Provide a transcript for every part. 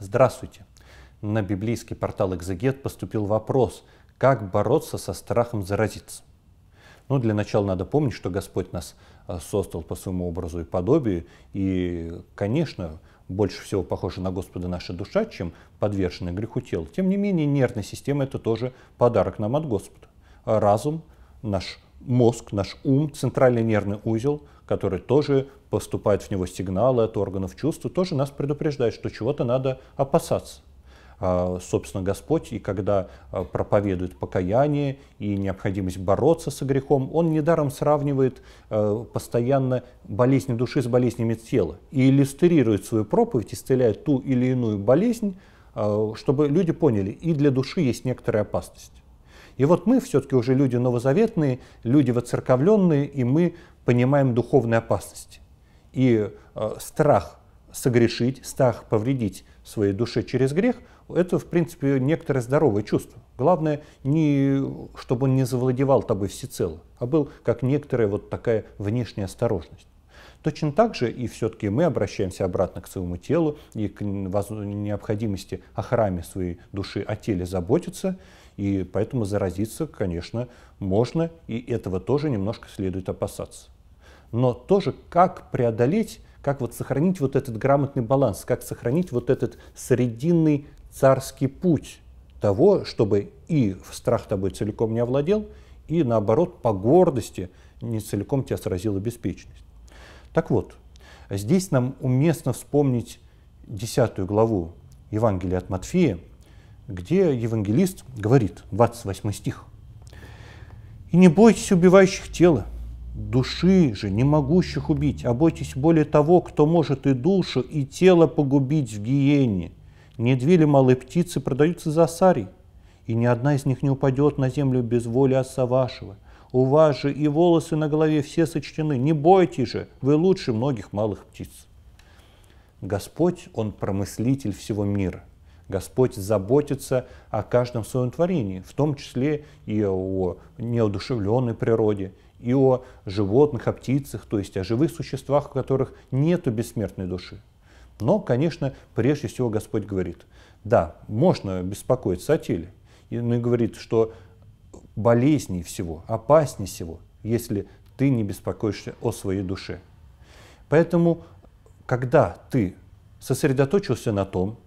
Здравствуйте! На библейский портал «Экзегет» поступил вопрос, как бороться со страхом заразиться. Ну для начала надо помнить, что Господь нас э, создал по своему образу и подобию, и, конечно, больше всего похожа на Господа наша душа, чем подвержена греху тела. Тем не менее, нервная система – это тоже подарок нам от Господа. Разум, наш мозг, наш ум, центральный нервный узел, который тоже поступает в него сигналы от органов чувств, тоже нас предупреждает, что чего-то надо опасаться. А, собственно, Господь, и когда а, проповедует покаяние и необходимость бороться с грехом, Он недаром сравнивает а, постоянно болезни души с болезнями тела и иллюстрирует свою проповедь, исцеляет ту или иную болезнь, чтобы люди поняли, и для души есть некоторая опасность. И вот мы все-таки уже люди новозаветные, люди воцерковленные, и мы понимаем духовные опасности. И э, страх согрешить, страх повредить своей душе через грех, это, в принципе, некоторое здоровое чувство. Главное, не, чтобы он не завладевал тобой всецело, а был как некоторая вот такая внешняя осторожность. Точно так же и все-таки мы обращаемся обратно к своему телу и к необходимости о храме своей души, о теле заботиться, и поэтому заразиться, конечно, можно, и этого тоже немножко следует опасаться. Но тоже как преодолеть, как вот сохранить вот этот грамотный баланс, как сохранить вот этот срединный царский путь того, чтобы и страх тобой целиком не овладел, и наоборот по гордости не целиком тебя сразила беспечность. Так вот, здесь нам уместно вспомнить десятую главу Евангелия от Матфея, где евангелист говорит, 28 стих, «И не бойтесь убивающих тела, души же не могущих убить, а бойтесь более того, кто может и душу, и тело погубить в гиене. Не две ли малые птицы продаются за сарий, и ни одна из них не упадет на землю без воли отца вашего у вас же и волосы на голове все сочтены, не бойтесь же, вы лучше многих малых птиц. Господь, Он промыслитель всего мира. Господь заботится о каждом своем творении, в том числе и о неодушевленной природе, и о животных, о птицах, то есть о живых существах, у которых нет бессмертной души. Но, конечно, прежде всего Господь говорит, да, можно беспокоиться о теле. И говорит, что болезней всего, опасней всего, если ты не беспокоишься о своей душе. Поэтому, когда ты сосредоточился на том,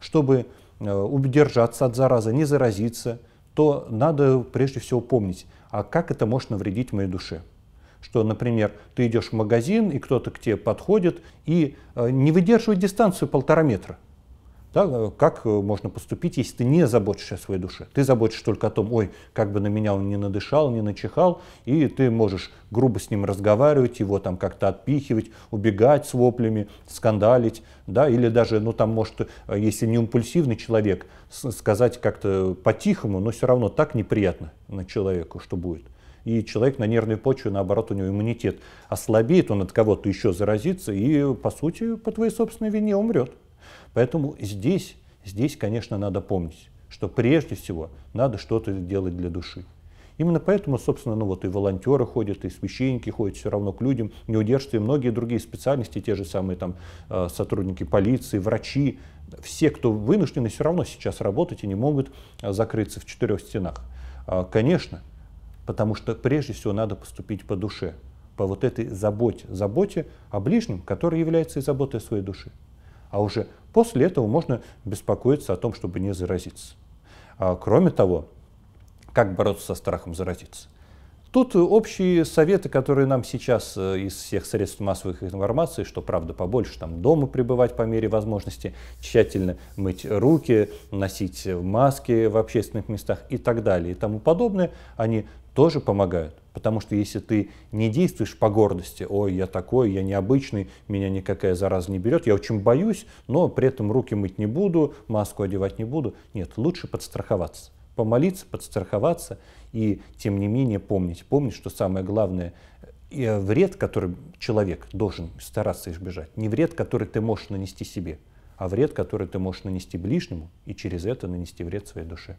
чтобы э, удержаться от заразы, не заразиться, то надо прежде всего помнить, а как это может навредить моей душе. Что, например, ты идешь в магазин, и кто-то к тебе подходит и э, не выдерживает дистанцию полтора метра. Да, э, как э, можно поступить, если ты не заботишься о своей душе? Ты заботишься только о том, ой, как бы на меня он не надышал, не начихал, и ты можешь грубо с ним разговаривать, его там как-то отпихивать, убегать с воплями, скандалить, да, или даже, ну там может, э, если не импульсивный человек, сказать как-то по-тихому, но все равно так неприятно на человеку, что будет и человек на нервной почве, наоборот, у него иммунитет ослабеет, он от кого-то еще заразится и, по сути, по твоей собственной вине умрет. Поэтому здесь, здесь, конечно, надо помнить, что прежде всего надо что-то делать для души. Именно поэтому, собственно, ну вот и волонтеры ходят, и священники ходят все равно к людям, не удержатся, и многие другие специальности, те же самые там э, сотрудники полиции, врачи, все, кто вынуждены все равно сейчас работать и не могут э, закрыться в четырех стенах. А, конечно, потому что прежде всего надо поступить по душе, по вот этой заботе, заботе о ближнем, который является и заботой о своей души. А уже после этого можно беспокоиться о том, чтобы не заразиться. А кроме того, как бороться со страхом заразиться? Тут общие советы, которые нам сейчас э, из всех средств массовой информации, что правда побольше там дома пребывать по мере возможности, тщательно мыть руки, носить маски в общественных местах и так далее и тому подобное, они тоже помогают. Потому что если ты не действуешь по гордости, ой, я такой, я необычный, меня никакая зараза не берет, я очень боюсь, но при этом руки мыть не буду, маску одевать не буду, нет, лучше подстраховаться помолиться, подстраховаться и, тем не менее, помнить. Помнить, что самое главное э, э, вред, который человек должен стараться избежать, не вред, который ты можешь нанести себе, а вред, который ты можешь нанести ближнему и через это нанести вред своей душе.